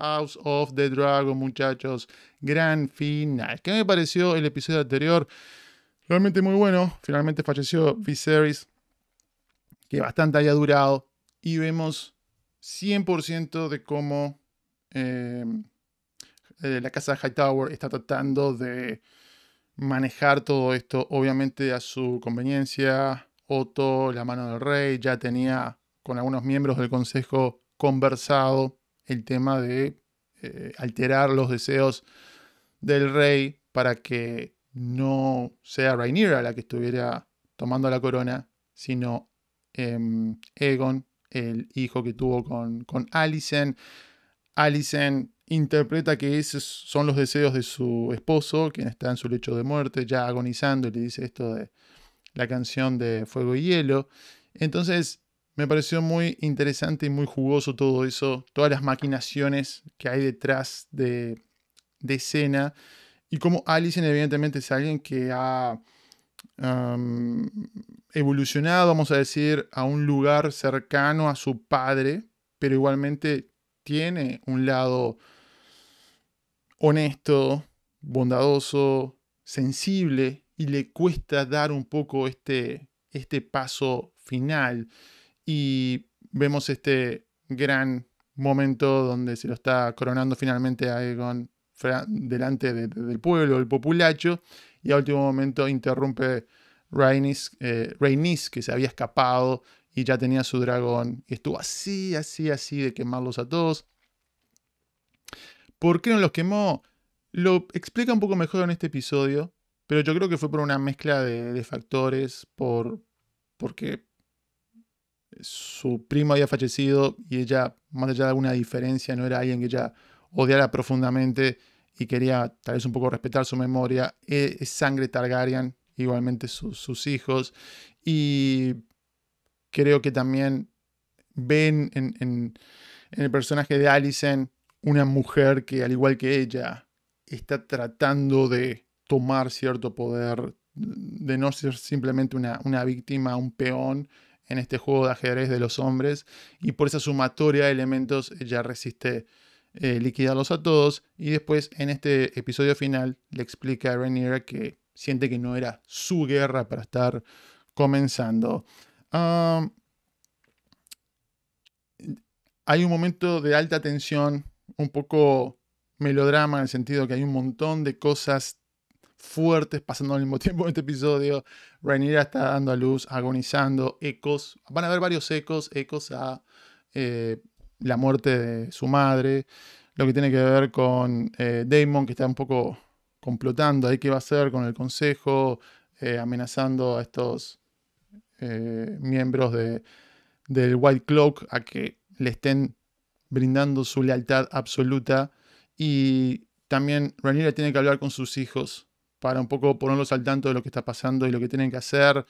House of the Dragon, muchachos. Gran final. ¿Qué me pareció el episodio anterior? Realmente muy bueno. Finalmente falleció Viserys, que bastante haya durado. Y vemos 100% de cómo em, eh, la casa de Hightower está tratando de manejar todo esto, obviamente a su conveniencia. Otto, la mano del rey, ya tenía con algunos miembros del consejo conversado el tema de eh, alterar los deseos del rey para que no sea Rhaenyra la que estuviera tomando la corona, sino em, Egon, el hijo que tuvo con, con Alicent. Alicent interpreta que esos son los deseos de su esposo, quien está en su lecho de muerte, ya agonizando, y le dice esto de la canción de Fuego y Hielo. Entonces, me pareció muy interesante y muy jugoso todo eso, todas las maquinaciones que hay detrás de, escena y como Allison evidentemente es alguien que ha evolucionado, vamos a decir, a un lugar cercano a su padre, pero igualmente tiene un lado honesto, bondadoso, sensible y le cuesta dar un poco este, este paso final y vemos este gran momento donde se lo está coronando finalmente a Aegon delante del pueblo, el populacho, y a último momento interrumpe eh, Rhaenys, que se había escapado y ya tenía su dragón, y estuvo así, así, así de quemarlos a todos. ¿Por qué no los quemó? Lo explica un poco mejor en este episodio, pero yo creo que fue por una mezcla de, factores, por, porque su primo había fallecido y ella, más allá de alguna diferencia, no era alguien que ella odiara profundamente y quería tal vez un poco respetar su memoria. E, es sangre Targaryen, igualmente sus hijos. Y creo que también ven en, el personaje de Alicent una mujer que, al igual que ella, está tratando de tomar cierto poder, de no ser simplemente una víctima, un peón, en este juego de ajedrez de los hombres y por esa sumatoria de elementos eh, ya resiste eh, liquidarlos a todos y después en este episodio final le explica a Rhaenyra que siente que no era su guerra para estar comenzando. hay un momento de alta tensión, un poco melodrama en el sentido que hay un montón de cosas fuertes pasando al mismo tiempo en este episodio. Rhaenyra está dando a luz, agonizando, ecos. Van a haber varios ecos, ecos a eh, la muerte de su madre, lo que tiene que ver con eh, Damon, que está un poco complotando ahí qué va a hacer con el consejo, eh, amenazando a estos miembros de, del White Cloak a que le estén brindando su lealtad absoluta. Y también Rhaenyra tiene que hablar con sus hijos para un poco ponerlos al tanto de lo que está pasando y lo que tienen que hacer.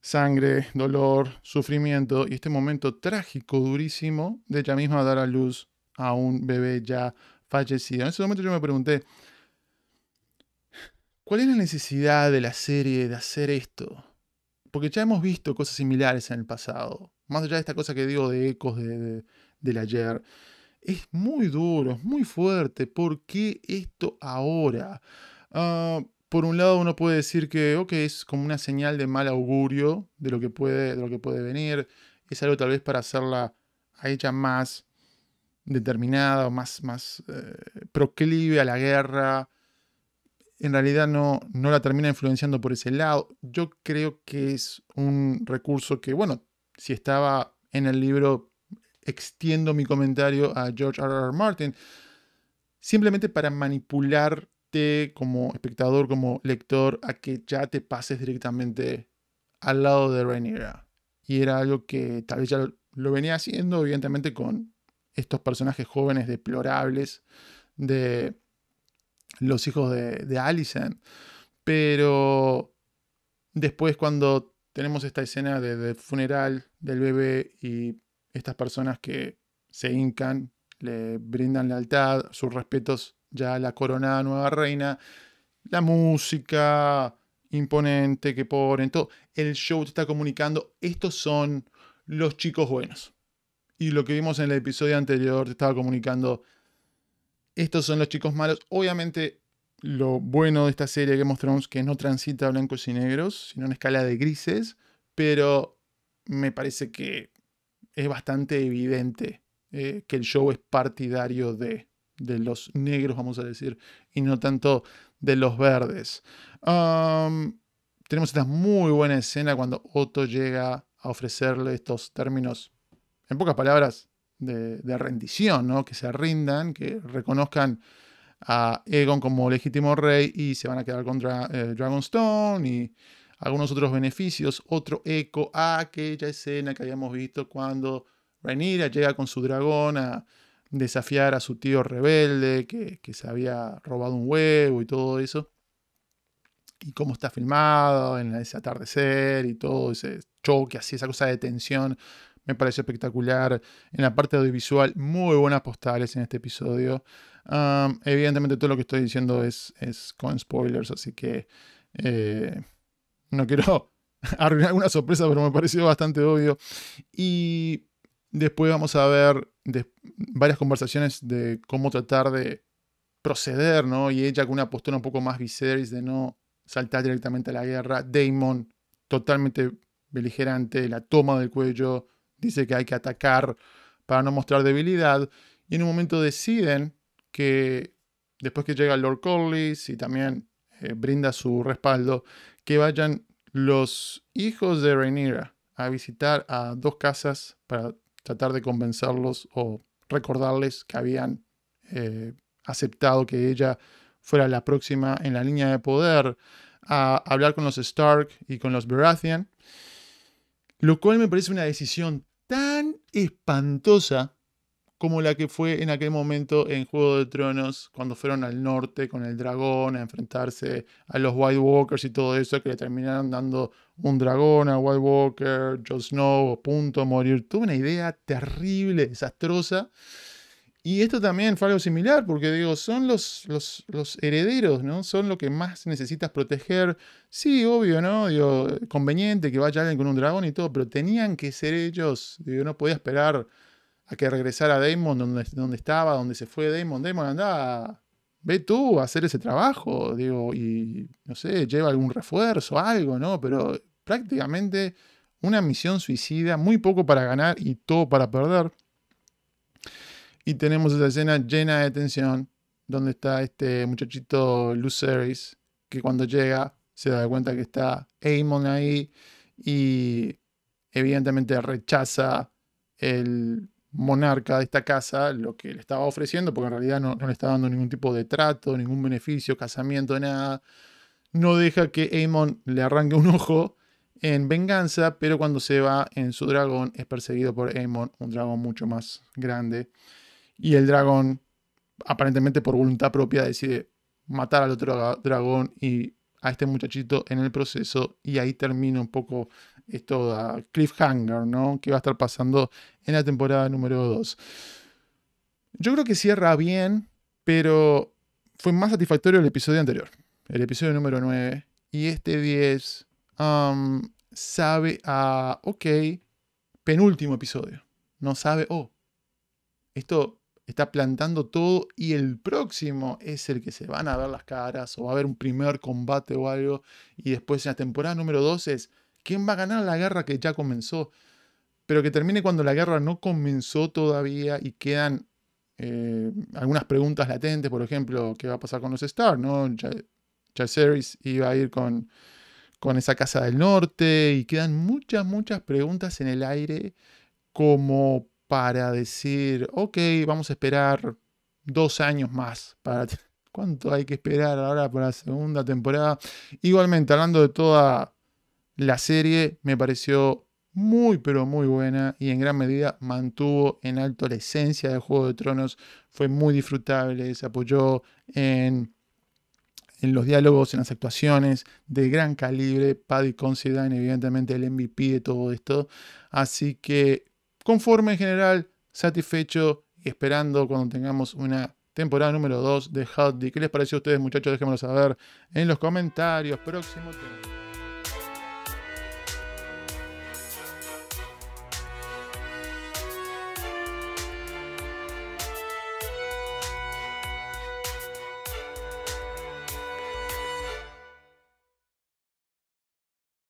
Sangre, dolor, sufrimiento y este momento trágico, durísimo, de ella misma dar a luz a un bebé ya fallecido. En ese momento yo me pregunté, ¿cuál es la necesidad de la serie de hacer esto? Porque ya hemos visto cosas similares en el pasado. Más allá de esta cosa que digo de ecos de, del ayer. Es muy duro, es muy fuerte. ¿Por qué esto ahora? Ah, por un lado uno puede decir que es como una señal de mal augurio de lo que puede, lo que puede venir. Es algo tal vez para hacerla a ella más determinada o más, más eh, proclive a la guerra. En realidad no, no la termina influenciando por ese lado. Yo creo que es un recurso que, bueno, si estaba en el libro, extiendo mi comentario a George R. R. Martin, simplemente para manipular como espectador, como lector, a que ya te pases directamente al lado de Rhaenyra. Y era algo que tal vez ya lo venía haciendo, evidentemente, con estos personajes jóvenes deplorables de los hijos de, de Pero después cuando tenemos esta escena del de funeral del bebé y estas personas que se hincan, le brindan lealtad, sus respetos ya la coronada nueva reina, la música imponente que ponen, todo. El show te está comunicando, estos son los chicos buenos. Y lo que vimos en el episodio anterior te estaba comunicando, estos son los chicos malos. Obviamente lo bueno de esta serie que mostramos es que no transita blancos y negros, sino en escala de grises, pero me parece que es bastante evidente eh, que el show es partidario de de los negros, vamos a decir, y no tanto de los verdes. tenemos esta muy buena escena cuando Otto llega a ofrecerle estos términos, en pocas palabras, de, rendición, ¿no? que se rindan, que reconozcan a Egon como legítimo rey y se van a quedar con eh, Dragonstone y algunos otros beneficios. Otro eco a aquella escena que habíamos visto cuando Rhaenyra llega con su dragón a desafiar a su tío rebelde que, se había robado un huevo y todo eso. Y cómo está filmado en ese atardecer y todo ese choque, así esa cosa de tensión. Me pareció espectacular. En la parte audiovisual, muy buenas postales en este episodio. evidentemente todo lo que estoy diciendo es, es con spoilers, así que eh, no quiero arruinar una sorpresa, pero me pareció bastante obvio. Y Después vamos a ver varias conversaciones de cómo tratar de proceder, ¿no? Y ella con una postura un poco más visceral de no saltar directamente a la guerra. Damon, totalmente beligerante, la toma del cuello, dice que hay que atacar para no mostrar debilidad. Y en un momento deciden que después que llega Lord Corlys y también eh, brinda su respaldo, que vayan los hijos de Rhaenyra a visitar a dos casas para tratar de convencerlos o recordarles que habían eh, aceptado que ella fuera la próxima en la línea de poder, a hablar con los Stark y con los Baratheon, lo cual me parece una decisión tan espantosa como la que fue en aquel momento en Juego de Tronos, cuando fueron al norte con el dragón a enfrentarse a los White Walkers y todo eso, que le terminaron dando un dragón a White Walker, Jon Snow, punto morir. Tuve una idea terrible, desastrosa. Y esto también fue algo similar, porque digo, son los, los, herederos, ¿no? Son lo que más necesitas proteger. Sí, obvio, ¿no? conveniente que vaya alguien con un dragón y todo, pero tenían que ser ellos. Digo, no podía esperar a que regresara Damon donde, donde estaba, donde se fue Damon. Damon, andaba, ve tú a hacer ese trabajo, digo, y no sé, lleva algún refuerzo, algo, ¿no? Pero prácticamente una misión suicida, muy poco para ganar y todo para perder. Y tenemos esa escena llena de tensión, donde está este muchachito Luceris, que cuando llega se da cuenta que está Amon ahí y evidentemente rechaza el monarca de esta casa lo que le estaba ofreciendo, porque en realidad no, le está dando ningún tipo de trato, ningún beneficio, casamiento, nada. No deja que Aemon le arranque un ojo en venganza, pero cuando se va en su dragón es perseguido por Aemon, un dragón mucho más grande. Y el dragón, aparentemente por voluntad propia, decide matar al otro dragón y a este muchachito en el proceso. Y ahí termina un poco esto da cliffhanger, ¿no? Que va a estar pasando en la temporada número 2. Yo creo que cierra bien, pero fue más satisfactorio el episodio anterior, el episodio número 9. Y este 10 um, sabe a, ok, penúltimo episodio. No sabe, oh, esto está plantando todo y el próximo es el que se van a ver las caras o va a haber un primer combate o algo. Y después en la temporada número 2 es, ¿Quién va a ganar la guerra que ya comenzó? Pero que termine cuando la guerra no comenzó todavía y quedan eh, algunas preguntas latentes, por ejemplo, ¿qué va a pasar con los Star? ¿No? iba a ir con, con esa casa del norte y quedan muchas, muchas preguntas en el aire como para decir, ok, vamos a esperar dos años más ¿Cuánto hay que esperar ahora para la segunda temporada? Igualmente, hablando de toda la serie me pareció muy pero muy buena y en gran medida mantuvo en alto la esencia de Juego de Tronos. Fue muy disfrutable, se apoyó en, en los diálogos, en las actuaciones de gran calibre. Paddy Considine, evidentemente, el MVP de todo esto. Así que conforme en general, satisfecho y esperando cuando tengamos una temporada número 2 de D, ¿Qué les pareció a ustedes, muchachos? Déjenmelo saber en los comentarios. Próximo tema.